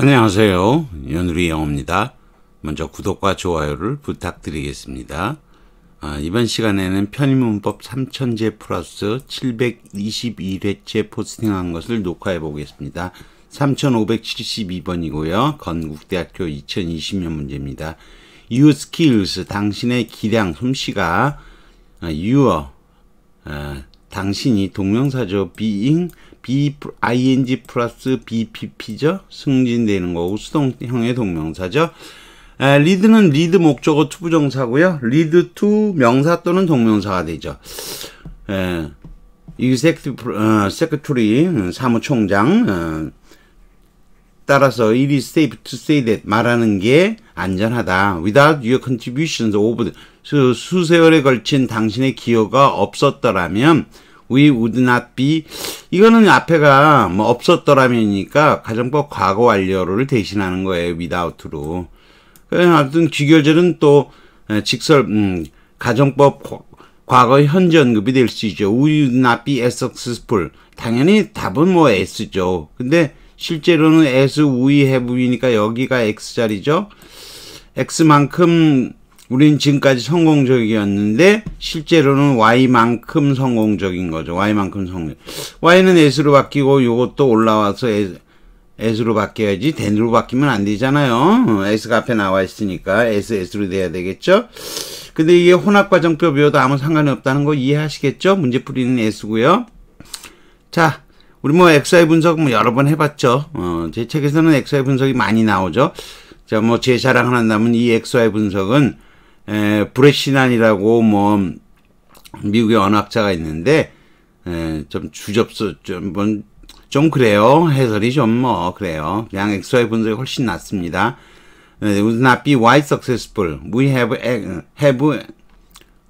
안녕하세요. 연우리 영어입니다. 먼저 구독과 좋아요를 부탁드리겠습니다. 아, 이번 시간에는 편의문법 3000제 플러스 721회째 포스팅한 것을 녹화해 보겠습니다. 3572번이고요. 건국대학교 2020년 문제입니다. Your skills, 당신의 기량, 솜씨가 아, your, 당신이 동명사죠. being, be, ing 플러스 bpp죠. 승진되는 거고 수동형의 동명사죠. 에, 리드는 리드 목적어 투부정사고요. 리드 투 명사 또는 동명사가 되죠. 에, executive secretary 어, 음, 사무총장 어, 따라서 it is safe to say that 말하는 게 안전하다. Without your contributions over the, 수세월에 걸친 당신의 기여가 없었더라면 we would not be 이거는 앞에가 뭐 없었더라면이니까 가정법 과거 완료를 대신하는 거예요. without로. 그, 아무튼 귀결절은 또 직설 음, 가정법 과거 현재 언급이 될 수 있죠. we would not be as successful. 당연히 답은 뭐 s죠. 근데 실제로는 S 우위 해부이니까 여기가 X자리죠. X만큼 우린 지금까지 성공적이었는데 실제로는 Y만큼 성공적인 거죠. Y만큼 성공. Y는 S로 바뀌고 이것도 올라와서 S, 로 바뀌어야지 댄으로 바뀌면 안 되잖아요. S가 앞에 나와 있으니까 S, S로 돼야 되겠죠. 근데 이게 혼합과정표 비워도 아무 상관이 없다는 거 이해하시겠죠? 문제 풀이는 S고요. 자, 우리 뭐 엑사이 분석 뭐 여러 번 해봤죠. 어, 제 책에서는 엑사이 분석이 많이 나오죠. 자, 뭐 제 자랑 한다면 이 엑사이 분석은 에, 브레시난이라고 뭐 미국의 언학자가 있는데 에, 좀 주접수 좀좀 뭐 좀 그래요. 해설이 좀 뭐 그래요. 그냥 엑사이 분석이 훨씬 낫습니다. 에, t would not be wide successful. We have have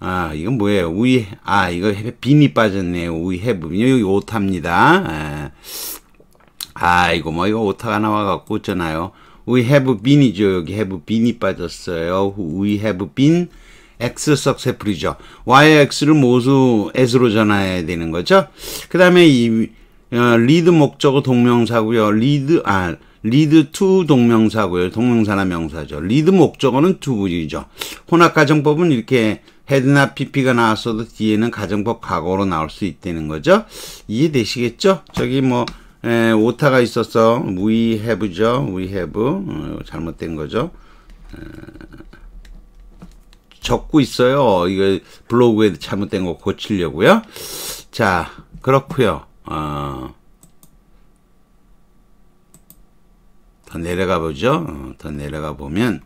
아, 이건 뭐예요? 우이, 아, 이거 빈이 빠졌네요. 우이 해부빈. 여기 오타입니다. 예. 아, 이거 뭐, 이거 오타가 나와갖고 있잖아요 We h a v 이죠 여기 해부 v e 이 빠졌어요. We h a v x 석세 c 이죠 y x를 모두 s로 전화해야 되는 거죠. 그 다음에 이 어, l e 목적어 동명사고요. 리드, 아, 리드 a 동명사고요. 동명사나 명사죠. 리드 목적어는 t 부이죠 혼합가정법은 이렇게 헤드나 PP가 나왔어도 뒤에는 가정법 과거로 나올 수 있다는 거죠. 이해되시겠죠? 저기 뭐 에, 오타가 있어서 we have죠. we have 어, 잘못된 거죠. 에, 적고 있어요. 이거 블로그에 잘못된 거 고치려고요. 자, 그렇고요. 어, 더 내려가 보죠. 어, 더 내려가 보면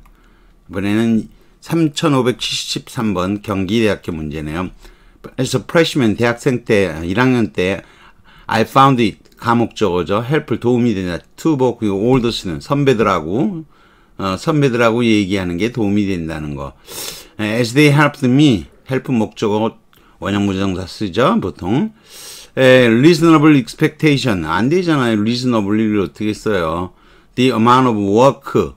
이번에는 3573번 경기대학교 문제네요. 그래서 프레시맨 대학생 때 1학년 때 I found it 감옥 적어죠. help 도움이 되냐. to book 그리고 olders는 선배들하고 어, 선배들하고 얘기하는 게 도움이 된다는 거. as they helped me help 목적어 원형 부정사 쓰죠. 보통 에, reasonable expectation 안 되잖아요. reasonable를 어떻게 써요. the amount of work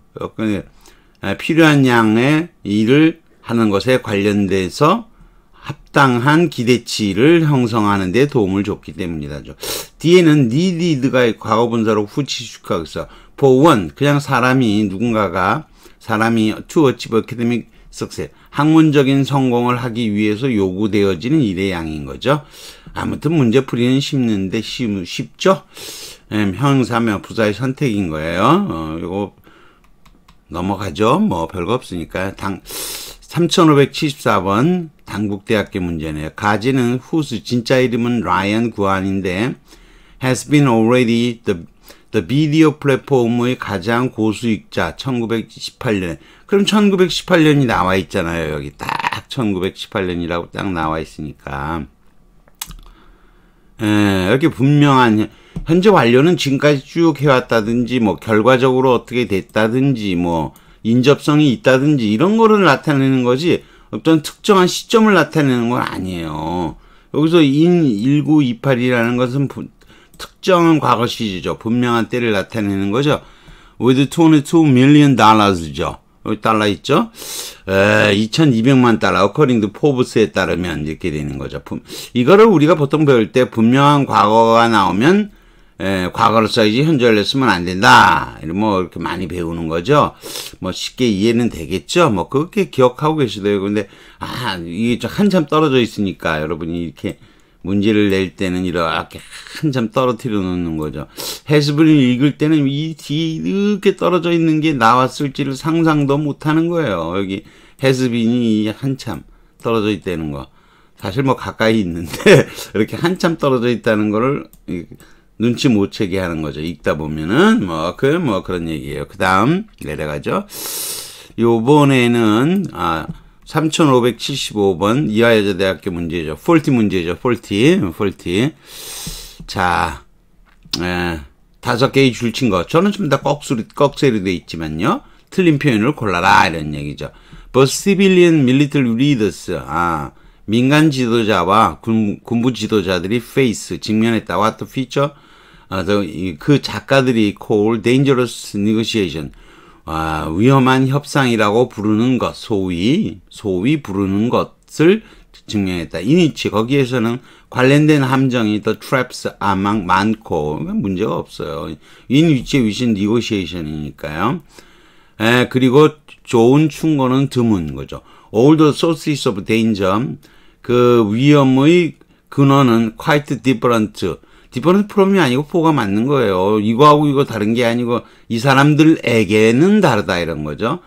필요한 양의 일을 하는 것에 관련돼서 합당한 기대치를 형성하는 데 도움을 줬기 때문이다죠. 뒤에는 n e e d 가 과거 분사로 후치축하고 있어. For one, 그냥 사람이 누군가가 사람이 to achieve academic success, 학문적인 성공을 하기 위해서 요구되어지는 일의 양인 거죠. 아무튼 문제풀이는 쉽는데 쉽, 쉽죠? 음, 형사며 부사의 선택인 거예요. 어, 요거 넘어가죠. 뭐 별거 없으니까 당 3574번 당국대학교 문제네요. 가지는 후수 진짜 이름은 라이언 구안인데 has been already the the 비디오 플랫폼의 가장 고수익자 1918년. 그럼 1918년이 나와 있잖아요. 여기 딱 1918년이라고 딱 나와 있으니까. 에, 이렇게 분명한 현재 완료는 지금까지 쭉 해왔다든지 뭐 결과적으로 어떻게 됐다든지 뭐 인접성이 있다든지 이런 거를 나타내는 거지 어떤 특정한 시점을 나타내는 건 아니에요. 여기서 인 1928이라는 것은 특정한 과거 시제죠. 분명한 때를 나타내는 거죠. with 22 million dollars죠. 여기 달러 있죠? 에, 2200만 달러, 어커링 드 포브스에 따르면 이렇게 되는 거죠. 이거를 우리가 보통 배울 때 분명한 과거가 나오면 에, 예, 과거를 써야지 현재를 쓰면 안 된다. 뭐 이렇게 많이 배우는 거죠. 뭐 쉽게 이해는 되겠죠. 뭐 그렇게 기억하고 계시더요 근데 아 이게 좀 한참 떨어져 있으니까 여러분이 이렇게 문제를 낼 때는 이렇게 한참 떨어뜨려 놓는 거죠. 해수분을 읽을 때는 이 이렇게 떨어져 있는 게 나왔을지를 상상도 못하는 거예요. 여기 해수빈이 한참 떨어져 있다는 거. 사실 뭐 가까이 있는데 이렇게 한참 떨어져 있다는 거를 눈치 못 채게 하는 거죠. 읽다 보면은 뭐 그뭐 뭐 그런 얘기예요. 그다음 내려가죠. 네 요번에는 아 3575번 이화여자대학교 문제죠. 폴티 문제죠. 폴티. 폴티. 자. 에, 다섯 개의 줄친 거. 저는 좀금다 꺽수리 꺽쇠로 돼 있지만요. 틀린 표현을 골라라 이런 얘기죠. 버 u t c i 밀리틀 리더스. 아. 민간 지도자와 군, 군부 지도자들이 페이스 직면했다. What feature? 아, 그 작가들이 call dangerous negotiation 아, 위험한 협상이라고 부르는 것 소위 소위 부르는 것을 증명했다. 이니치 거기에서는 관련된 함정이 더 traps 아망 많고 그러니까 문제가 없어요. 이니치 위신 니고시에이션이니까요. 에, 그리고 좋은 충고는 드문 거죠. All the sources of danger 그 위험의 근원은 quite different 디퍼런스 프롬이 아니고 포가 맞는 거예요. 이거하고 이거 다른 게 아니고 이 사람들에게는 다르다 이런 거죠.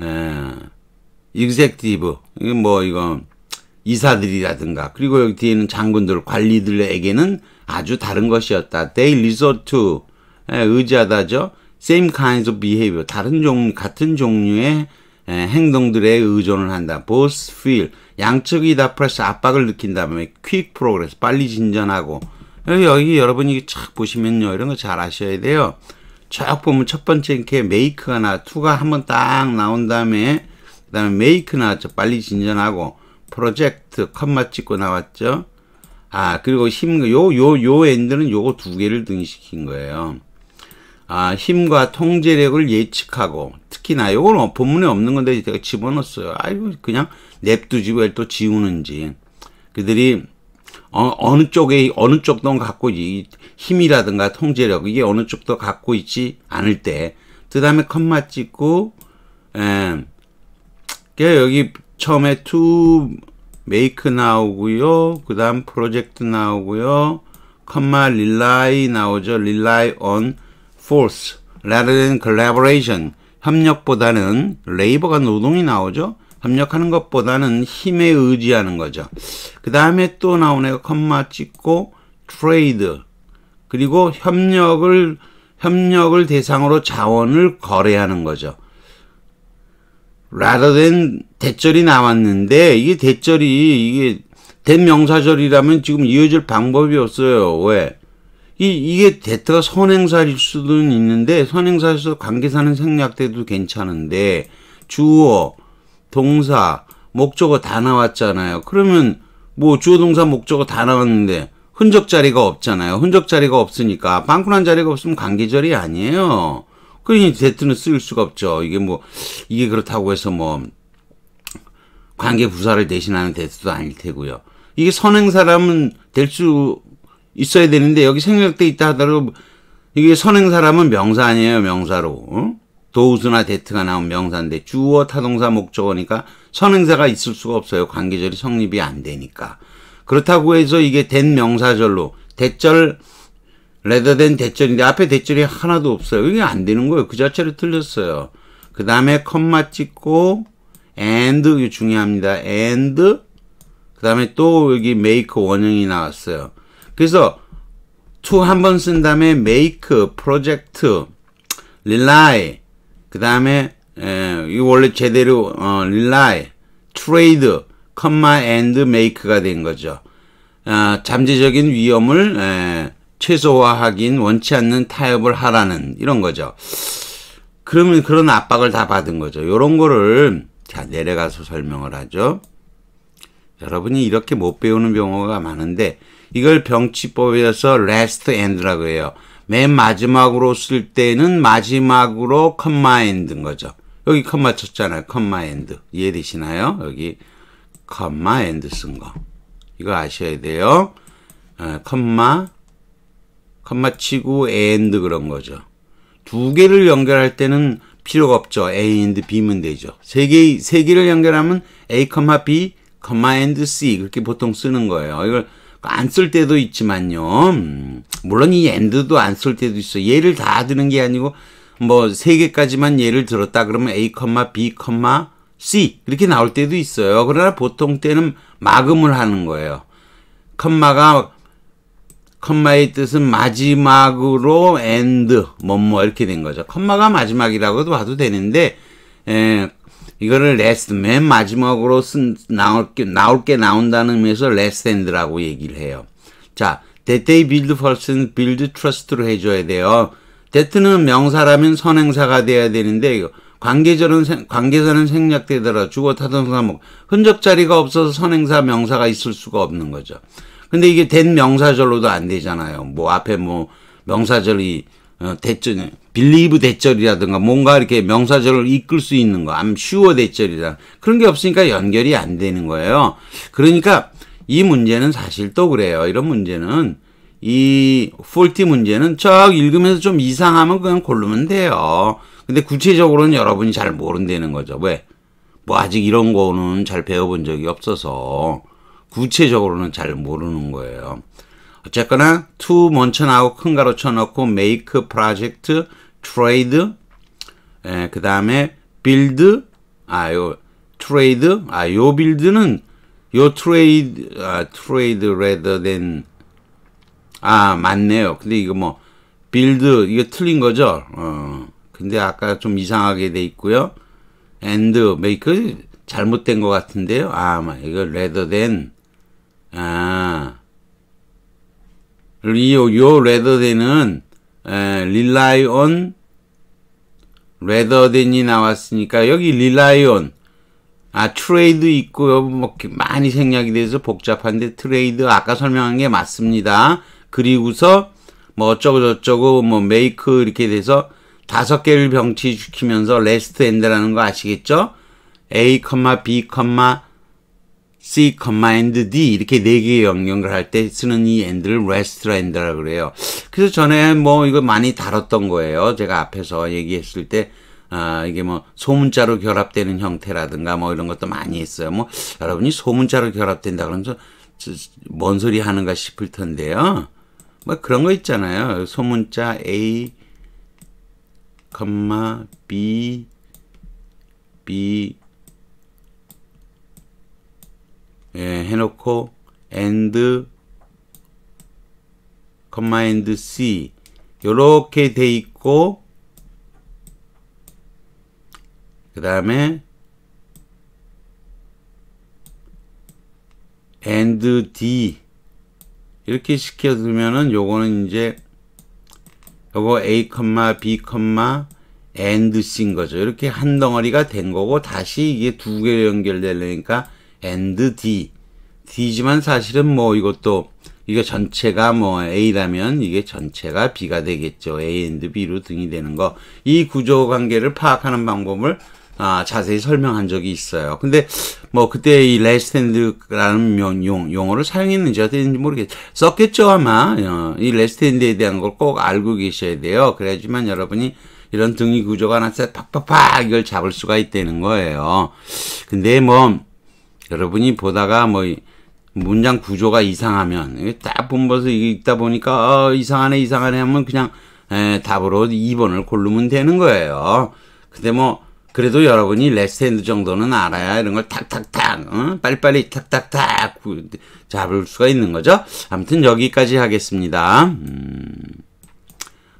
에, e x e c 이게 뭐 이거 이사들이라든가 그리고 여기 뒤에는 장군들 관리들에게는 아주 다른 것이었다. They resort to 에, 예, 의지하다죠. Same kinds of behavior 다른 종 같은 종류의 에, 예, 행동들에 의존을 한다. Both feel 양측이 다 프레스 압박을 느낀다음 quick progress 빨리 진전하고 여기 여러분이 쫙 보시면요. 이런 거 잘 아셔야 돼요. 쫙 보면 첫 번째 이렇게 메이크가 나, 투가 한번 딱 나온 다음에, 그 다음에 메이크 나왔죠. 빨리 진전하고, 프로젝트, 컴마 찍고 나왔죠. 아, 그리고 힘, 요, 요, 요 엔드는 요거 두 개를 등시킨 거예요. 아, 힘과 통제력을 예측하고, 특히나 요건 어, 본문에 없는 건데 제가 집어넣었어요. 아이고, 그냥 냅두지 왜또 지우는지. 그들이 어, 느 쪽에 어느 쪽도 갖고 이 힘이라든가 통제력 이게 어느 쪽도 갖고 있지 않을 때 그다음에 컴마 찍고 에그 예. 여기 처음에 투, 메이크 나오고요. 그다음 프로젝트 나오고요. 컴마 릴라이 나오죠. 릴라이 y 포스. force rather than collaboration 협력보다는 레이버가 노동이 나오죠. 협력하는 것보다는 힘에 의지하는 거죠. 그 다음에 또나오네 컴마 찍고 트레이드 그리고 협력을 협력을 대상으로 자원을 거래하는 거죠. rather than 대절이 나왔는데 이게 대절이 이게 대명사절이라면 지금 이어질 방법이 없어요. 왜? 이, 이게 대트가 선행사일 수도 있는데 선행사에서 관계사는 생략돼도 괜찮은데 주어 동사, 목적어 다 나왔잖아요. 그러면 뭐 주어 동사 목적어 다 나왔는데 흔적 자리가 없잖아요. 흔적 자리가 없으니까 빵꾸난 자리가 없으면 관계절이 아니에요. 그러니 대트는 쓸 수가 없죠. 이게 뭐 이게 그렇다고 해서 뭐 관계 부사를 대신하는 대트도 아닐 테고요. 이게 선행사람은 될 수 있어야 되는데 여기 생략돼 있다 하더라도 이게 선행사람은 명사 아니에요 명사로. 어? 도우스나 데트가 나온 명사인데 주어 타동사 목적어니까 선행사가 있을 수가 없어요. 관계절이 성립이 안 되니까. 그렇다고 해서 이게 된 명사절로 대절 레더된 대절인데 앞에 대절이 하나도 없어요. 이게 안 되는 거예요. 그 자체로 틀렸어요. 그 다음에 컴마 찍고 and 이게 중요합니다. and 그 다음에 또 여기 make 원형이 나왔어요. 그래서 to 한번쓴 다음에 make, project, rely 그 다음에 이 원래 제대로 어, rely, trade, comma and make가 된 거죠. 아, 잠재적인 위험을 에, 최소화하긴 원치 않는 타협을 하라는 이런 거죠. 그러면 그런 압박을 다 받은 거죠. 이런 거를 자 내려가서 설명을 하죠. 여러분이 이렇게 못 배우는 경우가 많은데 이걸 병치법에서 last end라고 해요. 맨 마지막으로 쓸 때는 마지막으로 컴마 엔드인 거죠. 여기 컴마 쳤잖아요. 컴마 엔드. 이해되시나요? 여기 컴마 엔드 쓴 거. 이거 아셔야 돼요. 컴마, 어, 컴마 치고 엔드 그런 거죠. 두 개를 연결할 때는 필요가 없죠. A and B면 되죠. 세 개, 세 개를 연결하면 A, B, C 그렇게 보통 쓰는 거예요. 이걸 그 안쓸 때도 있지만요. 음, 물론 이 엔드도 안 쓸 때도 있어. 얘를 다 드는 게 아니고 뭐 세 개까지만 예를 들었다 그러면 A, B, C 이렇게 나올 때도 있어요. 그러나 보통 때는 마금을 하는 거예요. 컴마가 컴마의 뜻은 마지막으로 end 뭐뭐 이렇게 된 거죠. 컴마가 마지막이라고도 봐도 되는데 에, 이거를 레스 맨 마지막으로 쓴 나올 게 나올 게 나온다는 의미에서 레스 핸드라고 얘기를 해요. 자, that they build first, build trust로 해줘야 돼요. that는 명사라면 선행사가 돼야 되는데 관계절은 관계사는 생략되더라 주어 타동사 목 뭐, 흔적 자리가 없어서 선행사 명사가 있을 수가 없는 거죠. 근데 이게 된 명사절로도 안 되잖아요. 뭐 앞에 뭐 명사절이 어, 대절, 빌리브 대절이라든가 뭔가 이렇게 명사절을 이끌 수 있는 거, 암 슈어 대절이라 그런 게 없으니까 연결이 안 되는 거예요. 그러니까 이 문제는 사실 또 그래요. 이런 문제는 이 폴티 문제는 쫙 읽으면서 좀 이상하면 그냥 고르면 돼요. 근데 구체적으로는 여러분이 잘 모른다는 거죠. 왜? 뭐 아직 이런 거는 잘 배워본 적이 없어서 구체적으로는 잘 모르는 거예요. 어쨌거나 to 먼저 나오고 큰 가로 쳐넣고 make project trade 그 다음에 build 아요 trade 아요 build는 요 trade 아 trade rather than 아 맞네요 근데 이거 뭐 build 이거 틀린 거죠 어 근데 아까 좀 이상하게 돼 있고요 and make 잘못된 것 같은데요 아 이거 rather than 아 리오 요 레더덴은 릴라이온 레더덴이 나왔으니까 여기 릴라이온 아 트레이드 있고요 뭐 많이 생략이 돼서 복잡한데 트레이드 아까 설명한 게 맞습니다 그리고서 뭐 어쩌고 저쩌고 뭐 메이크 이렇게 돼서 다섯 개를 병치시키면서 레스트 엔드라는 거 아시겠죠 a, 컴마 b, 컴마 C, Command D 이렇게 네 개의 영역을 할 때 쓰는 이 엔드를 rest 엔드라 그래요. 그래서 전에 뭐 이거 많이 다뤘던 거예요. 제가 앞에서 얘기했을 때 아, 이게 뭐 소문자로 결합되는 형태라든가 뭐 이런 것도 많이 있어요. 뭐 여러분이 소문자로 결합된다 그러면서 뭔 소리 하는가 싶을 텐데요. 뭐 그런 거 있잖아요. 소문자 A, B, B, 예, 해놓고 and 컴마 and c 요렇게 돼 있고 그 다음에 and d 이렇게 시켜두면은 요거는 이제 요거 a, 컴마 b, and c인 거죠. 이렇게 한 덩어리가 된 거고 다시 이게 두 개 연결되려니까 and D. D지만 사실은 뭐 이것도 이게 전체가 뭐 A라면 이게 전체가 B가 되겠죠. A and B로 등이 되는 거. 이 구조 관계를 파악하는 방법을 아, 자세히 설명한 적이 있어요. 근데 뭐 그때 이 less than라는 용, 용어를 사용했는지 어땠는지 모르겠 어요 썼겠죠 아마. 어, 이 less than에 대한 걸 꼭 알고 계셔야 돼요. 그래야지만 여러분이 이런 등위 구조가 하나씩 팍팍팍 이걸 잡을 수가 있다는 거예요. 근데 뭐 여러분이 보다가 뭐 문장 구조가 이상하면 딱 본버서 읽다 보니까 어, 이상하네 이상하네 하면 그냥 에, 답으로 2번을 고르면 되는 거예요. 근데 뭐 그래도 여러분이 레스트핸드 정도는 알아야 이런 걸 탁탁탁 어? 빨리빨리 탁탁탁 잡을 수가 있는 거죠. 아무튼 여기까지 하겠습니다. 음,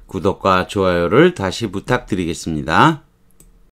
구독과 좋아요를 다시 부탁드리겠습니다.